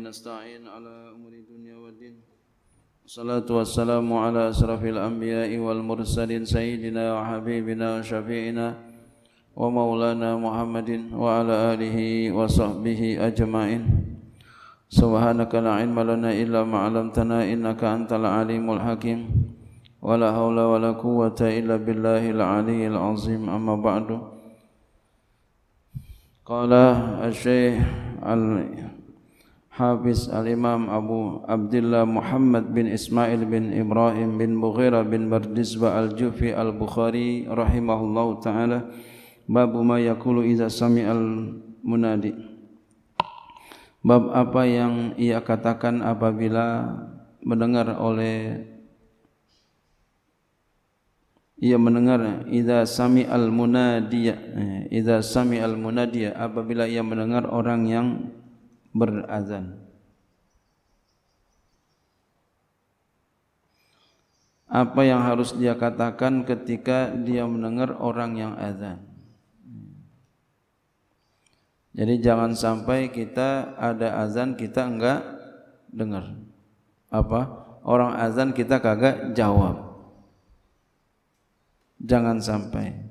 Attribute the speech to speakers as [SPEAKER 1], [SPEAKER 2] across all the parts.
[SPEAKER 1] نستعين على أمور الدنيا والدين الصلاة والسلام على أشرف الأنبياء والمرسلين سيدنا وحبيبنا وشفيعنا ومولانا محمد وعلى آله وصحبه أجمعين سبحانك لا علم لنا إلا ما علمتنا إنك أنت العليم الحكيم ولا حول ولا قوة إلا بالله العلي العظيم أما بعد قال الشيخ Hafiz Al-Imam Abu Abdullah Muhammad bin Ismail bin Ibrahim bin Mughira bin Bardizba Al-Jufi Al-Bukhari rahimahullahu taala bab ma yaqulu idza sami'a al-munadi bab apa yang ia katakan apabila mendengar oleh ia mendengar idza Sami al-munadi eh, idza Sami al-munadi apabila ia mendengar orang yang berazan apa yang harus dia katakan ketika dia mendengar orang yang azan jadi jangan sampai kita ada azan kita enggak dengar apa orang azan kita kagak jawab jangan sampai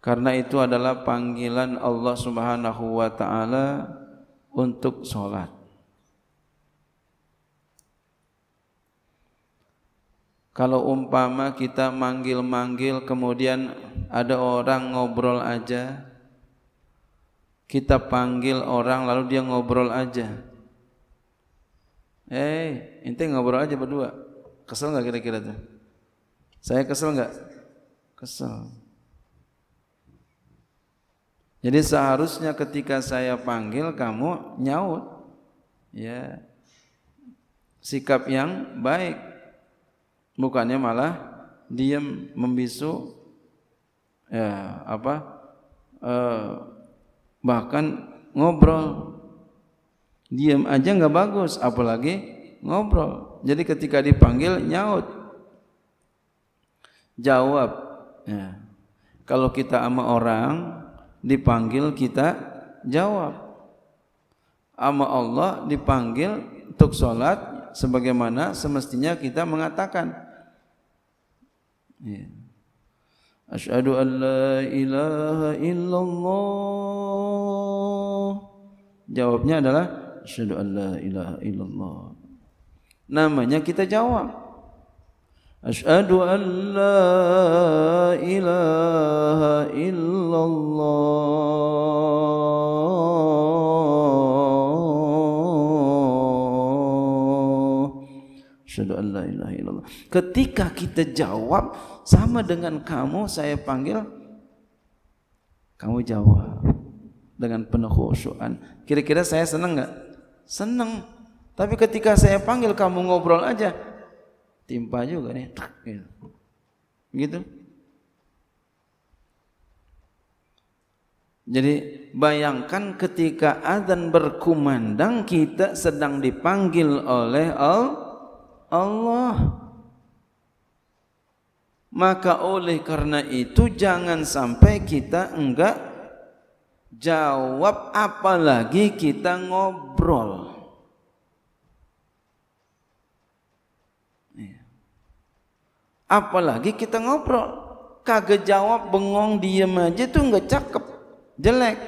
[SPEAKER 1] karena itu adalah panggilan Allah Subhanahu wa taala untuk sholat. Kalau umpama kita manggil-manggil kemudian ada orang ngobrol aja, kita panggil orang lalu dia ngobrol aja. Eh, hey, ente ngobrol aja berdua. Kesel nggak kira-kira tuh? Saya kesel nggak? Kesel. Jadi seharusnya ketika saya panggil kamu nyaut. Ya. Sikap yang baik. Bukannya malah diam membisu ya apa Eh, bahkan ngobrol diam aja nggak bagus apalagi ngobrol jadi ketika dipanggil nyaut jawab ya. kalau kita sama orang dipanggil kita jawab. Ama Allah dipanggil untuk sholat sebagaimana semestinya kita mengatakan. Ya. Ashadu an la ilaha illallah. Jawabnya adalah Ashadu an la ilaha illallah. Namanya kita jawab. أشهد أن لا إله إلا الله أشهد أن لا إله ketika kita jawab sama dengan kamu saya panggil kamu jawab dengan penuh khusyuan kira-kira saya senang enggak senang tapi ketika saya panggil kamu ngobrol aja timpa juga ni ya. gitu. gitu jadi bayangkan ketika azan berkumandang kita sedang dipanggil oleh Allah maka oleh karena itu jangan sampai kita enggak jawab apalagi kita ngobrol. Apalagi kita ngobrol. Kagak jawab, bengong, diem aja tuh nggak cakep, jelek.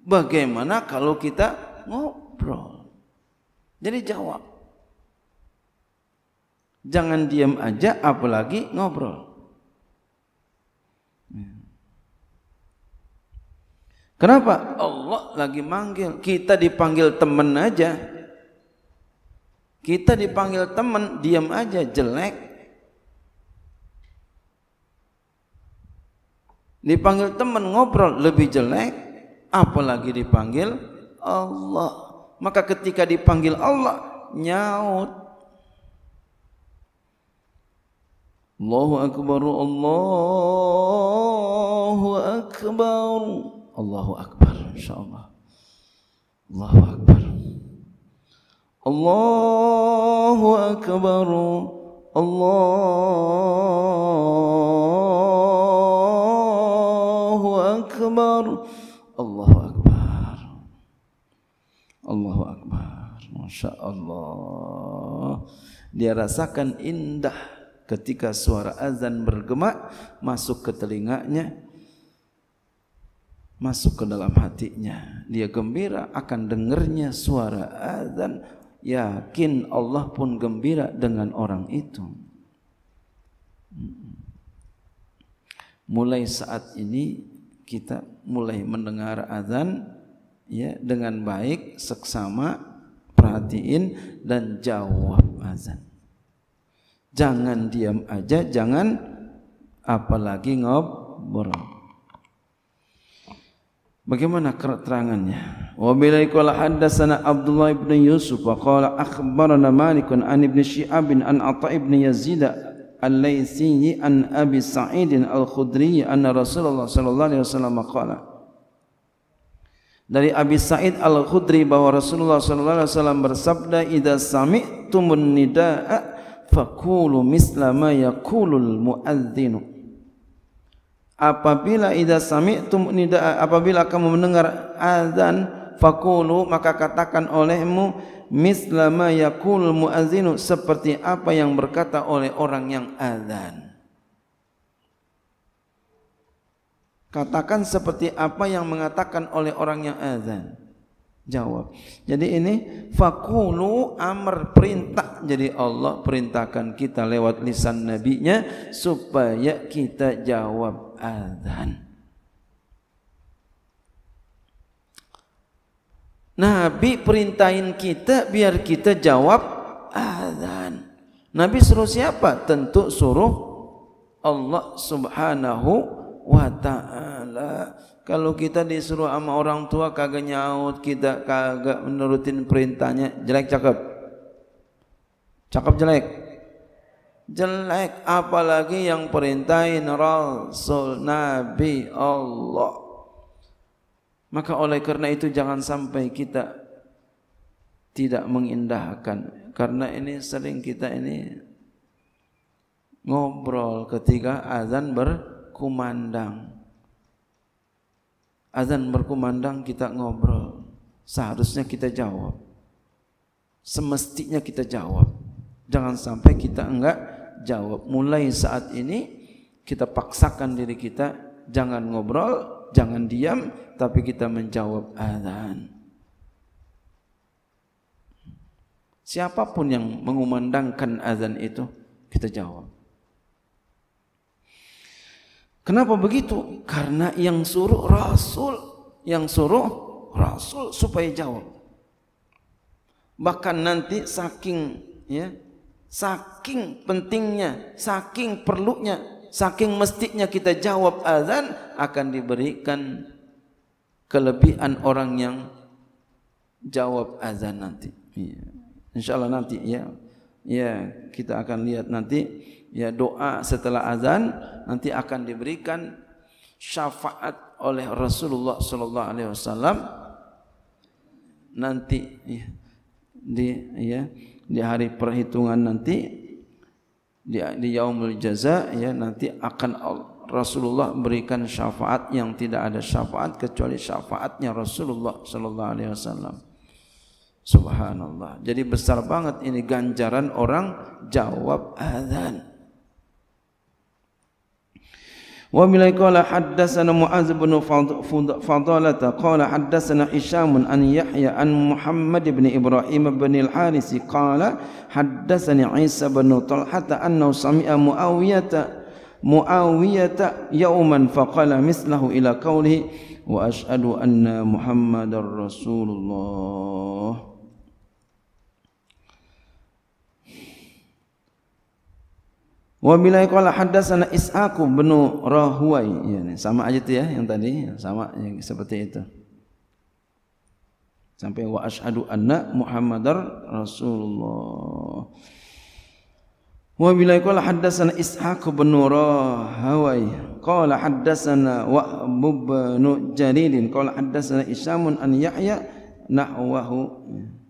[SPEAKER 1] Bagaimana kalau kita ngobrol? Jadi jawab. Jangan diam aja, apalagi ngobrol. Kenapa? Allah lagi manggil. Kita dipanggil temen aja. Kita dipanggil temen, diam aja, jelek, dipanggil teman ngobrol lebih jelek apalagi dipanggil Allah maka ketika dipanggil Allah nyaut Allahu akbar Allahu akbar Allahu akbar insyaallah Allahu akbar Allahu akbar Allah Akbar. Allahu Akbar. Allahu Akbar. Masya Allah. Dia rasakan indah ketika suara azan bergema masuk ke telinganya. Masuk ke dalam hatinya. Dia gembira akan dengarnya suara azan. Yakin Allah pun gembira dengan orang itu. Hmm. Mulai saat ini kita mulai mendengar azan ya dengan baik seksama perhatiin dan jawab azan jangan diam aja jangan apalagi ngobrol Bagaimana keterangannya? Wa bilai qala haddatsana Abdullah ibn Yusuf wa qala akhbarana Malik an ibn Syi'ab an Atha ibn Yazid al-laythi an Abi Sa'id al-Khudri anna Rasulullah sallallahu alaihi wasallam qala Dari Abi Sa'id al-Khudri bahwa Rasulullah sallallahu alaihi wasallam bersabda idza sami'tum nidaa faqulu misla ma yaqulul muadzin Apabila idza sami'tum nidaa apabila kamu mendengar azan faqulu maka katakan olehmu mislama yakul muazzinu seperti apa yang berkata oleh orang yang azan. Katakan seperti apa yang mengatakan oleh orang yang azan. Jawab. Jadi ini fakulu amr perintah. Jadi Allah perintahkan kita lewat lisan nabinya supaya kita jawab azan. Nabi perintahin kita biar kita jawab azan. Nabi suruh siapa? Tentu suruh Allah Subhanahu wa taala. Kalau kita disuruh sama orang tua kagak nyaut, kita kagak menurutin perintahnya, jelek cakep. Cakep jelek. Jelek apalagi yang perintahin Rasul Nabi Allah. Maka oleh karena itu jangan sampai kita tidak mengindahkan karena ini sering kita ini ngobrol ketika azan berkumandang. Azan berkumandang kita ngobrol, seharusnya kita jawab. Semestinya kita jawab. Jangan sampai kita enggak jawab. Mulai saat ini kita paksakan diri kita jangan ngobrol, jangan diam tapi kita menjawab azan siapapun yang mengumandangkan azan itu kita jawab kenapa begitu karena yang suruh rasul yang suruh rasul supaya jawab bahkan nanti saking ya saking pentingnya saking perlunya saking mestinya kita jawab azan akan diberikan kelebihan orang yang jawab azan nanti. Ya. Insyaallah nanti ya. Ya, kita akan lihat nanti ya doa setelah azan nanti akan diberikan syafaat oleh Rasulullah sallallahu alaihi wasallam nanti ya, di ya di hari perhitungan nanti di, di yaumul jaza ya nanti akan Rasulullah berikan syafaat yang tidak ada syafaat kecuali syafaatnya Rasulullah sallallahu alaihi wasallam. Subhanallah. Jadi besar banget ini ganjaran orang jawab azan. وبلا قال حدثنا معاذ بن فضالة قال حدثنا هشام أن يحيى عن محمد بن إبراهيم بن الحارث قال حدثني عيسى بن طلحة أنه سمع معاوية معاوية يوما فقال مثله إلى قوله وأشهد أن محمد رسول الله Wa bilai qala haddatsana Is'aq bin Rahuwai. Ya, sama aja tu ya yang tadi, sama yang seperti itu. Sampai wa asyhadu anna Muhammadar Rasulullah. Wa bilai qala haddatsana Is'aq bin Rahuwai. Qala haddatsana wa bin Jalilin. Qala haddatsana Isamun an Yahya nahwahu. Ya.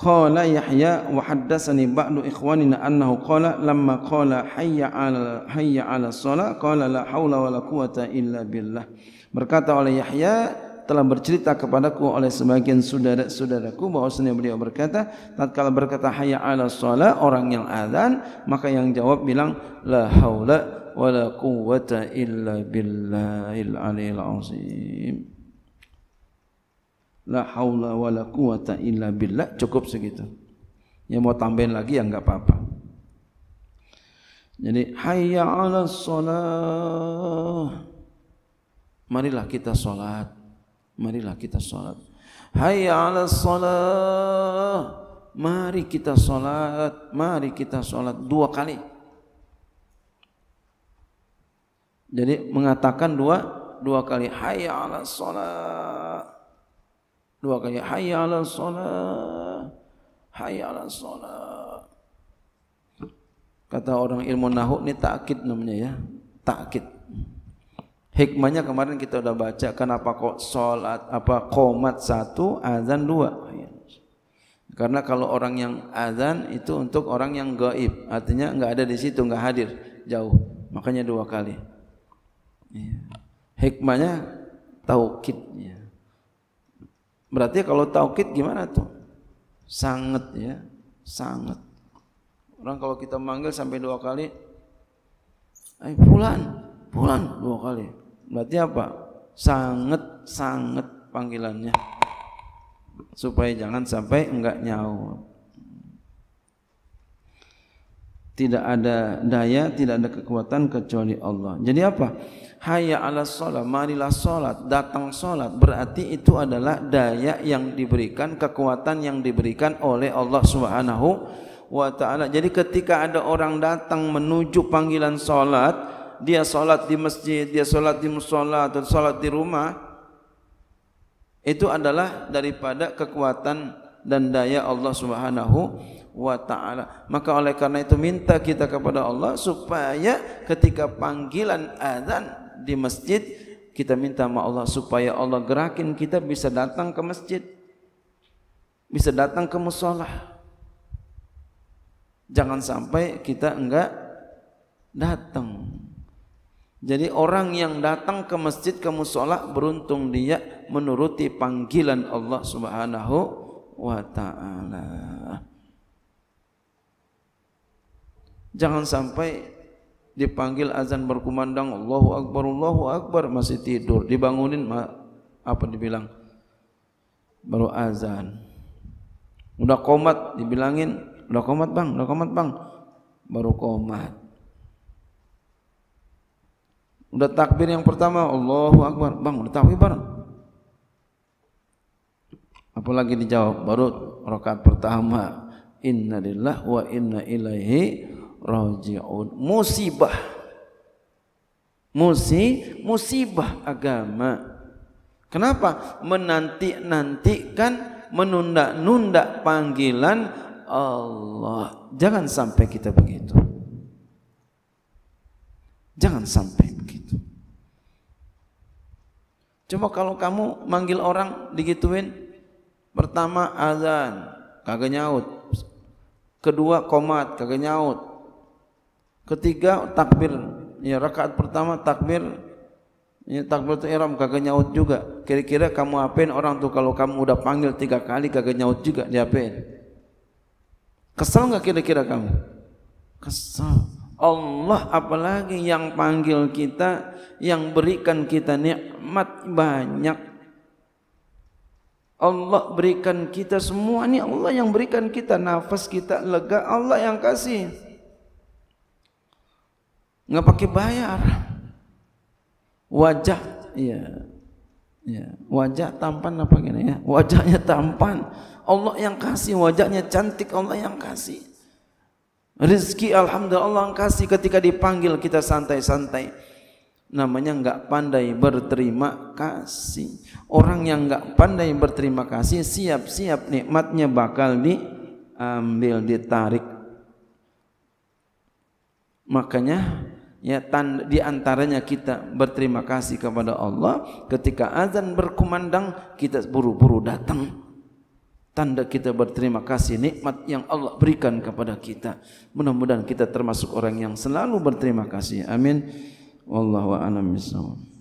[SPEAKER 1] Qala Yahya wa haddatsani ba'du ikhwanina annahu qala lamma qala hayya 'ala hayya 'ala shalah qala la haula wa la quwata illa billah. Berkata oleh Yahya telah bercerita kepadaku oleh sebagian saudara-saudaraku bahwasanya beliau berkata tatkala berkata hayya 'ala shalah orang yang azan maka yang jawab bilang la haula wa la quwata illa billahil aliyil azim la haula la quwata illa billah cukup segitu yang mau tambahin lagi ya enggak apa-apa jadi hayya 'ala shalah marilah kita salat marilah kita salat hayya 'ala shalah mari kita salat mari kita salat dua kali jadi mengatakan dua dua kali hayya 'ala shalah Dua kali hayya 'alas shalah. Hayya 'alas shalah. Kata orang ilmu nahwu ini takkid namanya ya. Takkid. Hikmahnya kemarin kita sudah baca kenapa kok salat apa qomat satu, azan dua. Karena kalau orang yang azan itu untuk orang yang gaib, artinya enggak ada di situ, enggak hadir, jauh. Makanya dua kali. Hikmahnya taukid. Ya. Berarti ya kalau taukid gimana tuh? Sangat ya, sangat. Orang kalau kita manggil sampai dua kali, eh pulan, pulan dua kali. Berarti apa? Sangat, sangat panggilannya. Supaya jangan sampai enggak nyawa. Tidak ada daya, tidak ada kekuatan kecuali Allah. Jadi apa? Hayya ala sholat, marilah sholat, datang sholat Berarti itu adalah daya yang diberikan, kekuatan yang diberikan oleh Allah subhanahu wa Jadi ketika ada orang datang menuju panggilan sholat Dia sholat di masjid, dia sholat di musholat, atau sholat di rumah Itu adalah daripada kekuatan dan daya Allah subhanahu wa ta'ala Maka oleh karena itu minta kita kepada Allah Supaya ketika panggilan azan di masjid kita minta sama Allah supaya Allah gerakin kita bisa datang ke masjid bisa datang ke musala jangan sampai kita enggak datang jadi orang yang datang ke masjid ke musala beruntung dia menuruti panggilan Allah Subhanahu wa taala Jangan sampai dipanggil azan berkumandang Allahu Akbar Allahu Akbar masih tidur dibangunin apa dibilang baru azan udah komat dibilangin udah komat bang udah komat bang baru komat udah takbir yang pertama Allahu Akbar bang udah takbir bang apalagi dijawab baru rakaat pertama innalillahi wa inna ilaihi rajiun musibah musi musibah agama kenapa menanti nantikan menunda nunda panggilan Allah jangan sampai kita begitu jangan sampai begitu coba kalau kamu manggil orang digituin pertama azan kagak nyaut kedua komat kagak nyaut Ketiga takbir ya rakaat pertama takbir ya takbir tu iram kagak nyaut juga. Kira-kira kamu apain orang tu? kalau kamu udah panggil tiga kali kagak nyaut juga dia apain? Kesal enggak kira-kira kamu? Kesal. Allah apalagi yang panggil kita yang berikan kita nikmat banyak Allah berikan kita semua ini Allah yang berikan kita nafas kita lega Allah yang kasih nggak pakai bayar wajah ya ya wajah tampan apa gini ya wajahnya tampan Allah yang kasih wajahnya cantik Allah yang kasih rezeki Alhamdulillah Allah yang kasih ketika dipanggil kita santai-santai namanya nggak pandai berterima kasih orang yang nggak pandai berterima kasih siap-siap nikmatnya bakal diambil ditarik makanya ya tan di antaranya kita berterima kasih kepada Allah ketika azan berkumandang kita buru-buru datang tanda kita berterima kasih nikmat yang Allah berikan kepada kita mudah-mudahan kita termasuk orang yang selalu berterima kasih amin wallahu a'lam bissawab